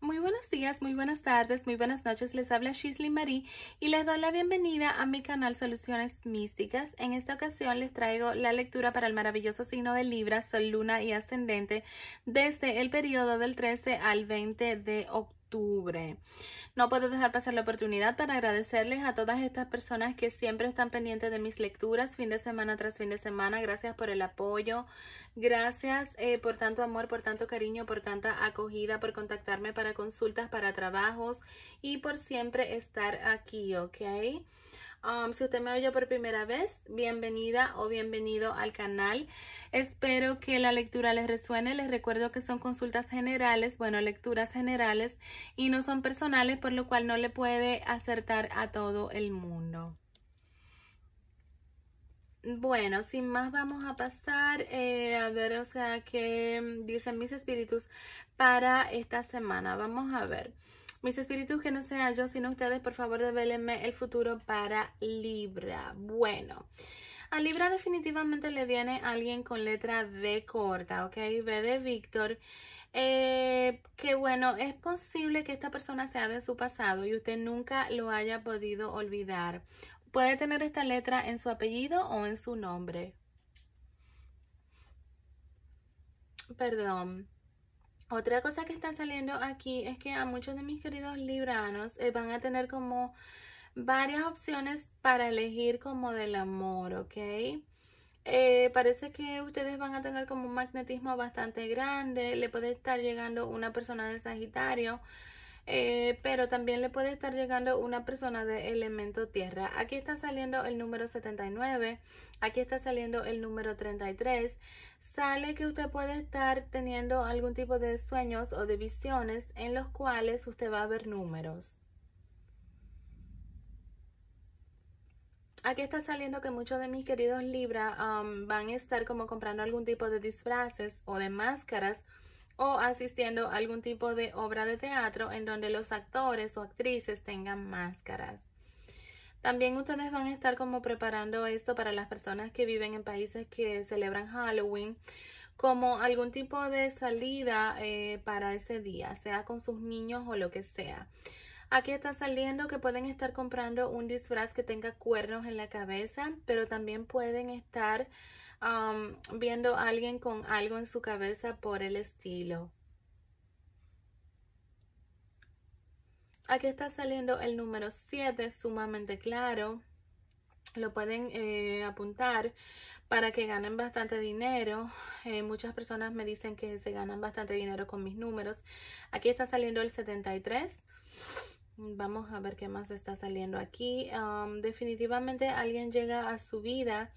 Muy buenos días, muy buenas tardes, muy buenas noches. Les habla Shisley Marie y les doy la bienvenida a mi canal Soluciones Místicas. En esta ocasión les traigo la lectura para el maravilloso signo de Libra, Sol, Luna y Ascendente desde el periodo del 13 al 20 de octubre octubre. No puedo dejar pasar la oportunidad para agradecerles a todas estas personas que siempre están pendientes de mis lecturas fin de semana tras fin de semana. Gracias por el apoyo. Gracias eh, por tanto amor, por tanto cariño, por tanta acogida, por contactarme para consultas, para trabajos y por siempre estar aquí, ¿ok? Um, si usted me oyó por primera vez, bienvenida o bienvenido al canal. Espero que la lectura les resuene. Les recuerdo que son consultas generales, bueno, lecturas generales y no son personales, por lo cual no le puede acertar a todo el mundo. Bueno, sin más vamos a pasar eh, a ver, o sea, qué dicen mis espíritus para esta semana. Vamos a ver. Mis espíritus, que no sea yo sino ustedes, por favor, develenme el futuro para Libra. Bueno. A Libra definitivamente le viene alguien con letra D corta, ¿ok? B de Víctor. Eh, que bueno, es posible que esta persona sea de su pasado y usted nunca lo haya podido olvidar. Puede tener esta letra en su apellido o en su nombre. Perdón. Otra cosa que está saliendo aquí es que a muchos de mis queridos libranos eh, van a tener como varias opciones para elegir como del amor, ¿ok? Eh, parece que ustedes van a tener como un magnetismo bastante grande, le puede estar llegando una persona del Sagitario eh, pero también le puede estar llegando una persona de elemento tierra. Aquí está saliendo el número 79, aquí está saliendo el número 33. Sale que usted puede estar teniendo algún tipo de sueños o de visiones en los cuales usted va a ver números. aquí está saliendo que muchos de mis queridos Libra um, van a estar como comprando algún tipo de disfraces o de máscaras o asistiendo a algún tipo de obra de teatro en donde los actores o actrices tengan máscaras. También ustedes van a estar como preparando esto para las personas que viven en países que celebran Halloween como algún tipo de salida eh, para ese día, sea con sus niños o lo que sea. Aquí está saliendo que pueden estar comprando un disfraz que tenga cuernos en la cabeza, pero también pueden estar um, viendo a alguien con algo en su cabeza por el estilo. Aquí está saliendo el número 7 sumamente claro. Lo pueden eh, apuntar para que ganen bastante dinero. Eh, muchas personas me dicen que se ganan bastante dinero con mis números. Aquí está saliendo el 73. Vamos a ver qué más está saliendo aquí. Um, definitivamente alguien llega a su vida.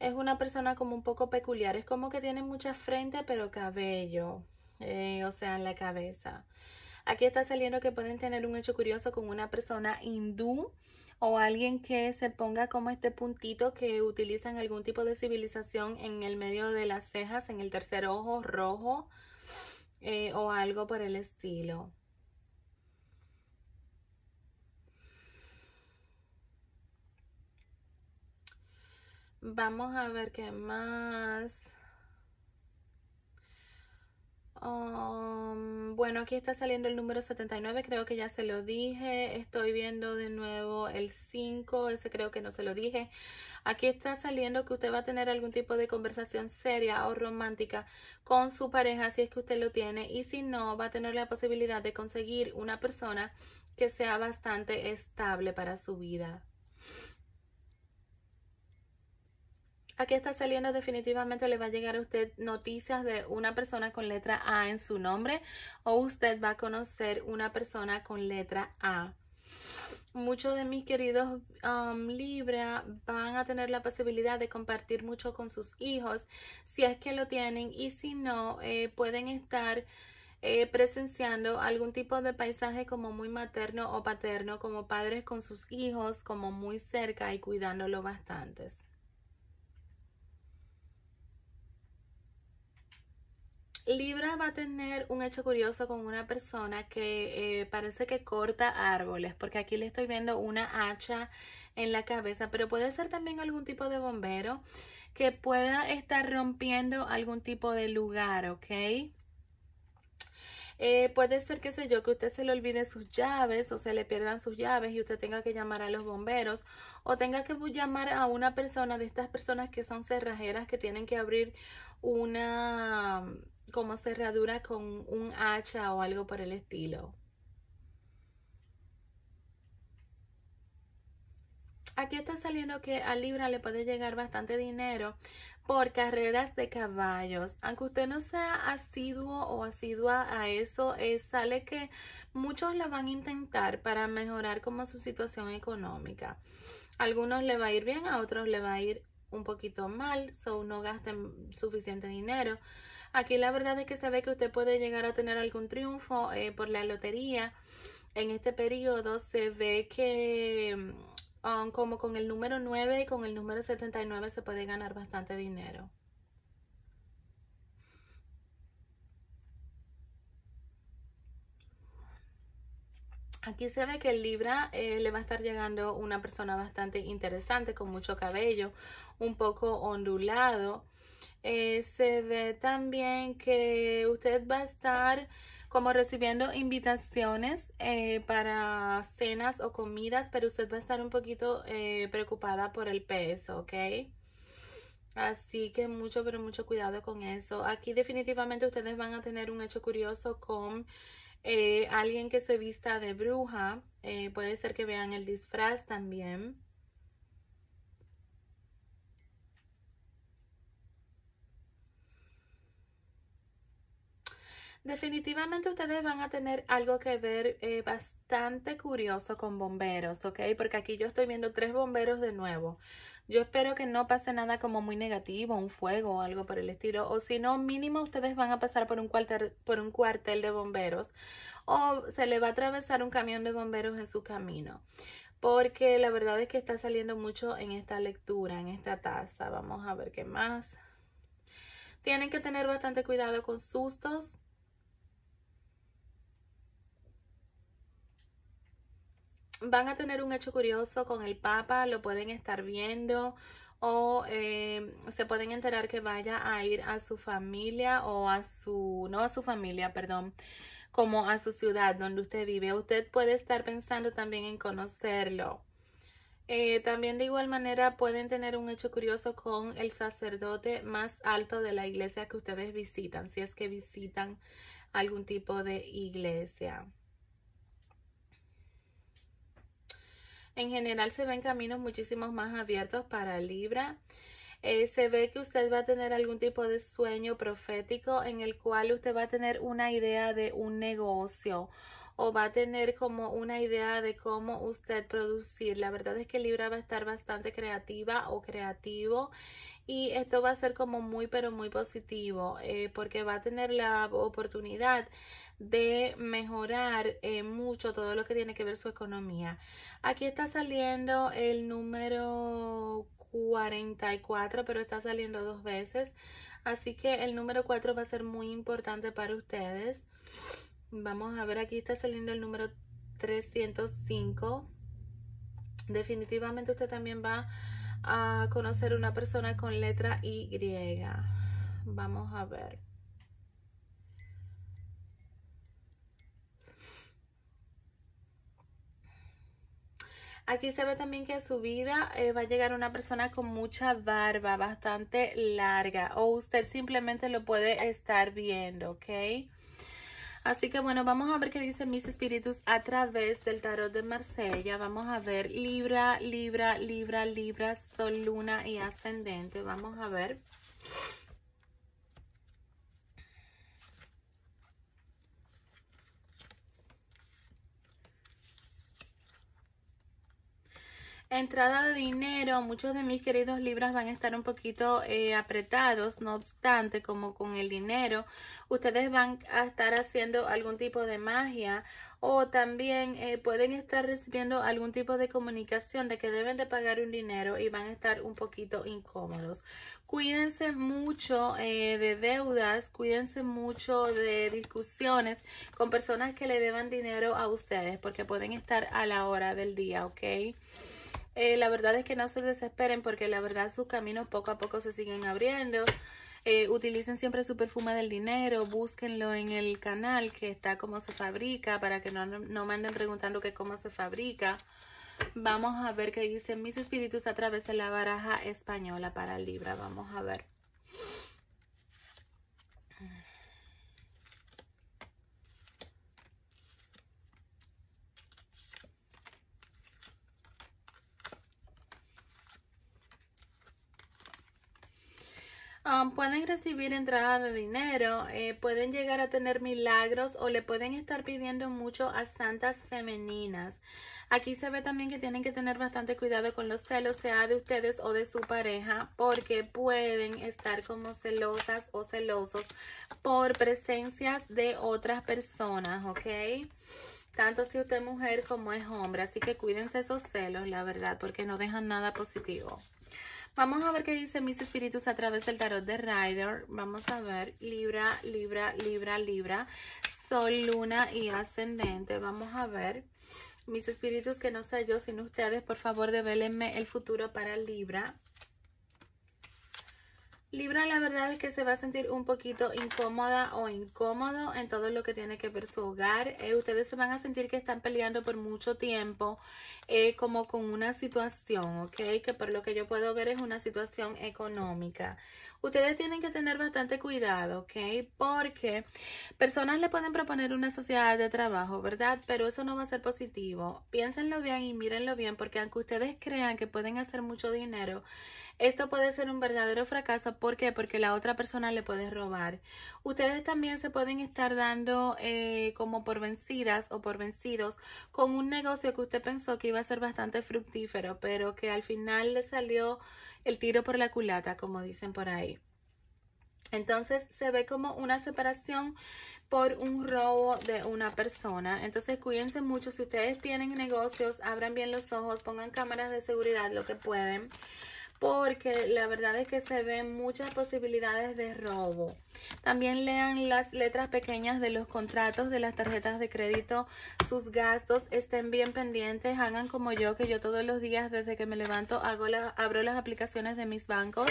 Es una persona como un poco peculiar. Es como que tiene mucha frente pero cabello. Eh, o sea, en la cabeza. Aquí está saliendo que pueden tener un hecho curioso con una persona hindú o alguien que se ponga como este puntito que utilizan algún tipo de civilización en el medio de las cejas, en el tercer ojo rojo eh, o algo por el estilo. Vamos a ver qué más. Um, bueno, aquí está saliendo el número 79, creo que ya se lo dije. Estoy viendo de nuevo el 5, ese creo que no se lo dije. Aquí está saliendo que usted va a tener algún tipo de conversación seria o romántica con su pareja, si es que usted lo tiene. Y si no, va a tener la posibilidad de conseguir una persona que sea bastante estable para su vida. Aquí está saliendo definitivamente le va a llegar a usted noticias de una persona con letra A en su nombre o usted va a conocer una persona con letra A. Muchos de mis queridos um, Libra van a tener la posibilidad de compartir mucho con sus hijos si es que lo tienen y si no eh, pueden estar eh, presenciando algún tipo de paisaje como muy materno o paterno como padres con sus hijos como muy cerca y cuidándolo bastantes. Libra va a tener un hecho curioso con una persona que eh, parece que corta árboles, porque aquí le estoy viendo una hacha en la cabeza, pero puede ser también algún tipo de bombero que pueda estar rompiendo algún tipo de lugar, ¿ok? Eh, puede ser, qué sé yo, que usted se le olvide sus llaves o se le pierdan sus llaves y usted tenga que llamar a los bomberos o tenga que llamar a una persona de estas personas que son cerrajeras que tienen que abrir una como cerradura con un hacha o algo por el estilo. Aquí está saliendo que a Libra le puede llegar bastante dinero por carreras de caballos. Aunque usted no sea asiduo o asidua a eso, eh, sale que muchos lo van a intentar para mejorar como su situación económica. A algunos le va a ir bien, a otros le va a ir un poquito mal, so no gasten suficiente dinero. Aquí la verdad es que se ve que usted puede llegar a tener algún triunfo eh, por la lotería. En este periodo se ve que mm, como con el número 9 y con el número 79 se puede ganar bastante dinero. Aquí se ve que el Libra eh, le va a estar llegando una persona bastante interesante, con mucho cabello, un poco ondulado. Eh, se ve también que usted va a estar como recibiendo invitaciones eh, para cenas o comidas, pero usted va a estar un poquito eh, preocupada por el peso, ¿ok? Así que mucho, pero mucho cuidado con eso. Aquí definitivamente ustedes van a tener un hecho curioso con alguien que se vista de bruja. puede ser que vean el disfraz también. Definitivamente ustedes van a tener algo que ver eh, bastante curioso con bomberos, ¿ok? Porque aquí yo estoy viendo tres bomberos de nuevo. Yo espero que no pase nada como muy negativo, un fuego o algo por el estilo. O si no, mínimo ustedes van a pasar por un, cuartel, por un cuartel de bomberos o se le va a atravesar un camión de bomberos en su camino porque la verdad es que está saliendo mucho en esta lectura, en esta taza. Vamos a ver qué más. Tienen que tener bastante cuidado con sustos, van a tener un hecho curioso con el Papa, lo pueden estar viendo o eh, se pueden enterar que vaya a ir a su familia o a su, no a su familia, perdón, como a su ciudad donde usted vive. Usted puede estar pensando también en conocerlo. Eh, también de igual manera pueden tener un hecho curioso con el sacerdote más alto de la iglesia que ustedes visitan, si es que visitan algún tipo de iglesia. En general se ven caminos muchísimos más abiertos para Libra. Eh, se ve que usted va a tener algún tipo de sueño profético en el cual usted va a tener una idea de un negocio o va a tener como una idea de cómo usted producir. La verdad es que Libra va a estar bastante creativa o creativo y esto va a ser como muy pero muy positivo eh, porque va a tener la oportunidad de mejorar eh, mucho todo lo que tiene que ver su economía. Aquí está saliendo el número 44, pero está saliendo dos veces. Así que el número 4 va a ser muy importante para ustedes. Vamos a ver, aquí está saliendo el número 305. Definitivamente usted también va a conocer una persona con letra Y. Vamos a ver. Aquí se ve también que a su vida eh, va a llegar una persona con mucha barba, bastante larga. O usted simplemente lo puede estar viendo, ¿ok? Así que bueno, vamos a ver qué dicen mis espíritus a través del tarot de Marsella. Vamos a ver Libra, Libra, Libra, Libra, Sol, Luna y Ascendente. Vamos a ver. entrada de dinero, muchos de mis queridos libras van a estar un poquito eh, apretados, no obstante, como con el dinero, ustedes van a estar haciendo algún tipo de magia o también eh, pueden estar recibiendo algún tipo de comunicación de que deben de pagar un dinero y van a estar un poquito incómodos. Cuídense mucho eh, de deudas, cuídense mucho de discusiones con personas que le deban dinero a ustedes porque pueden estar a la hora del día, ¿ok? Eh, la verdad es que no se desesperen porque la verdad sus caminos poco a poco se siguen abriendo. Eh, utilicen siempre su perfume del dinero, búsquenlo en el canal que está cómo se fabrica para que no, no manden preguntando que cómo se fabrica. Vamos a ver qué dicen mis espíritus a través de la baraja española para Libra. Vamos a ver. Um, pueden recibir entrada de dinero, eh, pueden llegar a tener milagros o le pueden estar pidiendo mucho a santas femeninas. Aquí se ve también que tienen que tener bastante cuidado con los celos, sea de ustedes o de su pareja, porque pueden estar como celosas o celosos por presencias de otras personas, ¿ok? Tanto si usted es mujer como es hombre, así que cuídense esos celos, la verdad, porque no dejan nada positivo. Vamos a ver qué dice mis espíritus a través del tarot de Rider. Vamos a ver, Libra, Libra, Libra, Libra, Sol, Luna y Ascendente. Vamos a ver, mis espíritus que no sé yo sin ustedes, por favor develenme el futuro para Libra. Libra, la verdad es que se va a sentir un poquito incómoda o incómodo en todo lo que tiene que ver su hogar. Eh, ustedes se van a sentir que están peleando por mucho tiempo eh, como con una situación, ¿ok? Que por lo que yo puedo ver es una situación económica. Ustedes tienen que tener bastante cuidado, ¿ok? Porque personas le pueden proponer una sociedad de trabajo, ¿verdad? Pero eso no va a ser positivo. Piénsenlo bien y mírenlo bien porque aunque ustedes crean que pueden hacer mucho dinero, esto puede ser un verdadero fracaso. ¿Por qué? Porque la otra persona le puede robar. Ustedes también se pueden estar dando eh, como por vencidas o por vencidos con un negocio que usted pensó que iba iba a ser bastante fructífero, pero que al final le salió el tiro por la culata, como dicen por ahí. Entonces se ve como una separación por un robo de una persona. Entonces cuídense mucho. Si ustedes tienen negocios, abran bien los ojos, pongan cámaras de seguridad, lo que pueden porque la verdad es que se ven muchas posibilidades de robo. También lean las letras pequeñas de los contratos de las tarjetas de crédito, sus gastos, estén bien pendientes, hagan como yo, que yo todos los días desde que me levanto hago la, abro las aplicaciones de mis bancos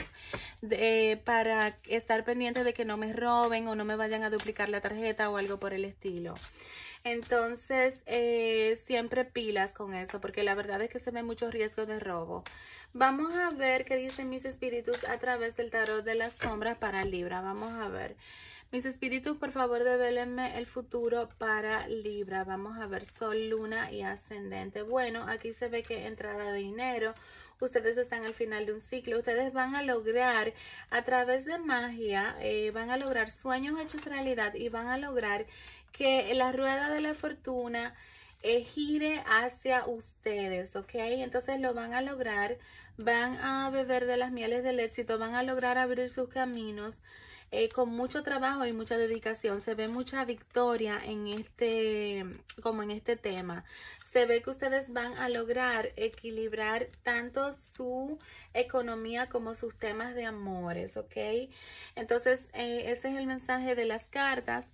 para estar pendientes de que no me roben o no me vayan a duplicar la tarjeta o algo por el estilo. Entonces, eh, siempre pilas con eso, porque la verdad es que se ve mucho riesgo de robo. Vamos a ver qué dicen mis espíritus a través del tarot de la sombra para Libra. Vamos a ver. Mis espíritus, por favor, develenme el futuro para Libra. Vamos a ver Sol, Luna y Ascendente. Bueno, aquí se ve que entrada de dinero. Ustedes están al final de un ciclo. Ustedes van a lograr, a través de magia, eh, van a lograr sueños hechos realidad y van a lograr que la rueda de la fortuna eh, gire hacia ustedes, ¿ok? Entonces lo van a lograr, van a beber de las mieles del éxito, van a lograr abrir sus caminos eh, con mucho trabajo y mucha dedicación. Se ve mucha victoria en este, como en este tema. Se ve que ustedes van a lograr equilibrar tanto su economía como sus temas de amores, ¿ok? Entonces, eh, ese es el mensaje de las cartas.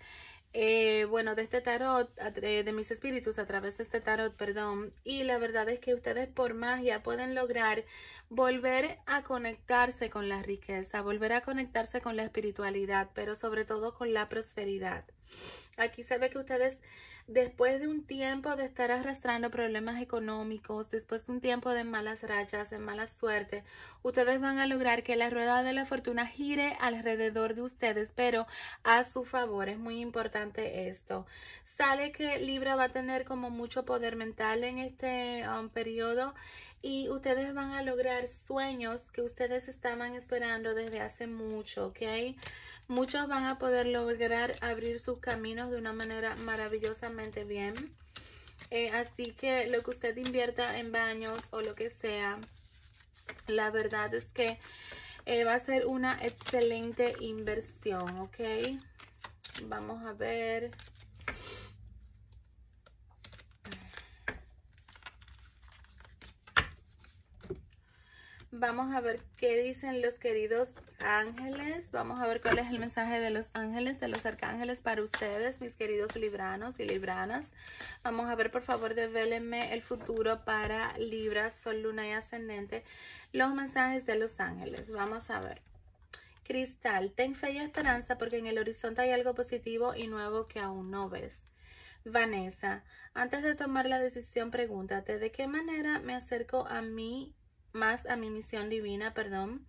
Eh, bueno, de este tarot, de mis espíritus a través de este tarot, perdón. Y la verdad es que ustedes por magia pueden lograr volver a conectarse con la riqueza, volver a conectarse con la espiritualidad, pero sobre todo con la prosperidad. Aquí se ve que ustedes después de un tiempo de estar arrastrando problemas económicos, después de un tiempo de malas rachas, de mala suerte, ustedes van a lograr que la rueda de la fortuna gire alrededor de ustedes, pero a su favor. Es muy importante esto. Sale que Libra va a tener como mucho poder mental en este um, periodo y ustedes van a lograr sueños que ustedes estaban esperando desde hace mucho, ¿ok? Muchos van a poder lograr abrir sus caminos de una manera maravillosamente bien. Eh, así que lo que usted invierta en baños o lo que sea, la verdad es que eh, va a ser una excelente inversión, ¿ok? Vamos a ver. Vamos a ver qué dicen los queridos ángeles. Vamos a ver cuál es el mensaje de los ángeles, de los arcángeles para ustedes, mis queridos libranos y libranas. Vamos a ver, por favor, develenme el futuro para Libra, Sol, Luna y Ascendente. Los mensajes de los ángeles. Vamos a ver. Cristal, ten fe y esperanza porque en el horizonte hay algo positivo y nuevo que aún no ves. Vanessa, antes de tomar la decisión, pregúntate de qué manera me acerco a mí más a mi misión divina, perdón,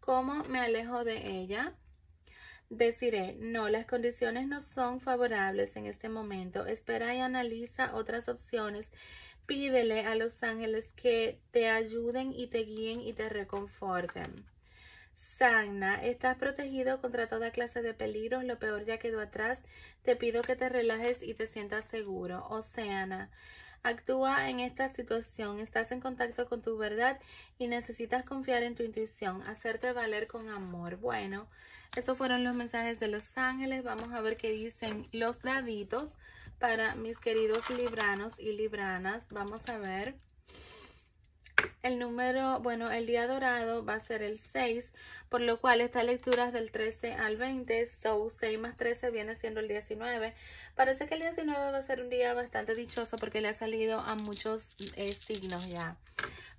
cómo me alejo de ella. Deciré, no, las condiciones no son favorables en este momento. Espera y analiza otras opciones. Pídele a los ángeles que te ayuden y te guíen y te reconforten. Sagna, estás protegido contra toda clase de peligros, lo peor ya quedó atrás. Te pido que te relajes y te sientas seguro. Oceana, Actúa en esta situación. Estás en contacto con tu verdad y necesitas confiar en tu intuición, hacerte valer con amor. Bueno, estos fueron los mensajes de los ángeles. Vamos a ver qué dicen los daditos para mis queridos libranos y libranas. Vamos a ver. El número, bueno, el día dorado va a ser el 6, por lo cual esta lectura es del 13 al 20, so 6 más 13 viene siendo el 19. Parece que el 19 va a ser un día bastante dichoso porque le ha salido a muchos eh, signos ya.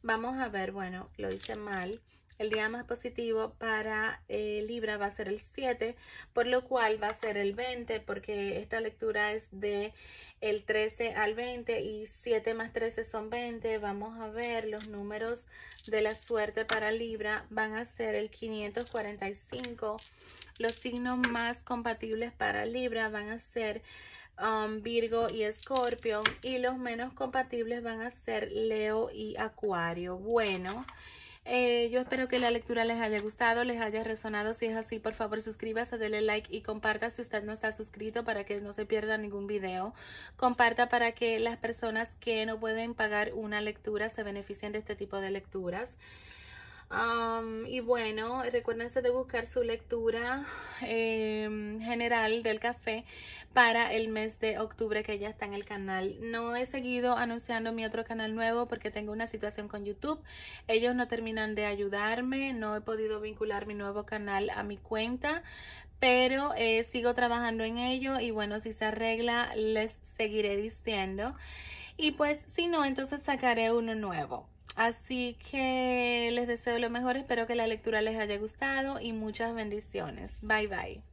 Vamos a ver, bueno, lo hice mal. El día más positivo para eh, Libra va a ser el 7, por lo cual va a ser el 20, porque esta lectura es de el 13 al 20 y 7 más 13 son 20. Vamos a ver los números de la suerte para Libra. Van a ser el 545. Los signos más compatibles para Libra van a ser um, Virgo y Escorpio y los menos compatibles van a ser Leo y Acuario. Bueno. Eh, yo espero que la lectura les haya gustado, les haya resonado. Si es así, por favor suscríbase, denle like y comparta si usted no está suscrito para que no se pierda ningún video. Comparta para que las personas que no pueden pagar una lectura se beneficien de este tipo de lecturas y bueno, recuérdense de buscar su lectura em, general del café para el mes de octubre que ya está en el canal. No he seguido anunciando mi otro canal nuevo porque tengo una situación con YouTube. Ellos no terminan de ayudarme, no he podido vincular mi nuevo canal a mi cuenta, pero eh, sigo trabajando en ello y bueno, si se arregla les seguiré diciendo. Y pues si no, entonces sacaré uno nuevo. Así que les deseo lo mejor, espero que la lectura les haya gustado y muchas bendiciones. Bye bye.